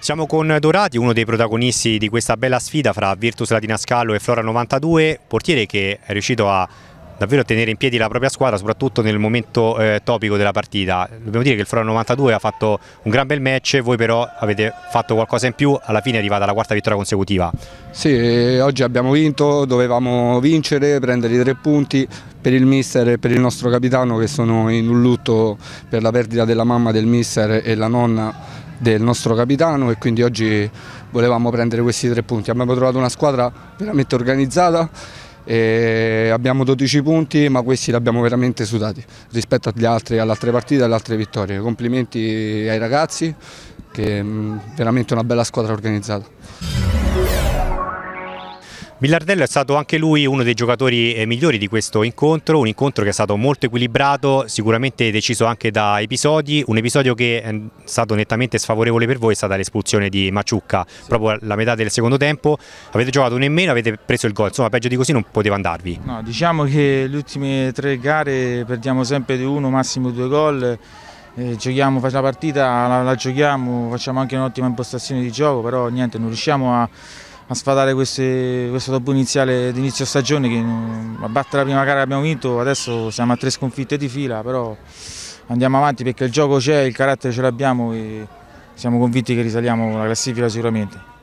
Siamo con Dorati, uno dei protagonisti di questa bella sfida fra Virtus Latina Latinascallo e Flora 92, portiere che è riuscito a davvero tenere in piedi la propria squadra, soprattutto nel momento eh, topico della partita. Dobbiamo dire che il Flora 92 ha fatto un gran bel match, voi però avete fatto qualcosa in più, alla fine è arrivata la quarta vittoria consecutiva. Sì, oggi abbiamo vinto, dovevamo vincere, prendere i tre punti per il mister e per il nostro capitano che sono in un lutto per la perdita della mamma del mister e la nonna del nostro capitano e quindi oggi volevamo prendere questi tre punti. Abbiamo trovato una squadra veramente organizzata abbiamo 12 punti ma questi li abbiamo veramente sudati rispetto agli altri, alle altre partite e alle altre vittorie. Complimenti ai ragazzi che è veramente una bella squadra organizzata. Millardello è stato anche lui uno dei giocatori eh, migliori di questo incontro, un incontro che è stato molto equilibrato, sicuramente deciso anche da episodi, un episodio che eh, è stato nettamente sfavorevole per voi è stata l'espulsione di Maciucca, sì. proprio la metà del secondo tempo, avete giocato un e meno, avete preso il gol, insomma peggio di così non poteva andarvi. No, diciamo che le ultime tre gare perdiamo sempre di uno, massimo due gol, eh, giochiamo, la partita la, la giochiamo, facciamo anche un'ottima impostazione di gioco, però niente, non riusciamo a a sfatare queste, questo tabù iniziale di inizio stagione che mm, a battere la prima gara abbiamo vinto, adesso siamo a tre sconfitte di fila, però andiamo avanti perché il gioco c'è, il carattere ce l'abbiamo e siamo convinti che risaliamo la classifica sicuramente.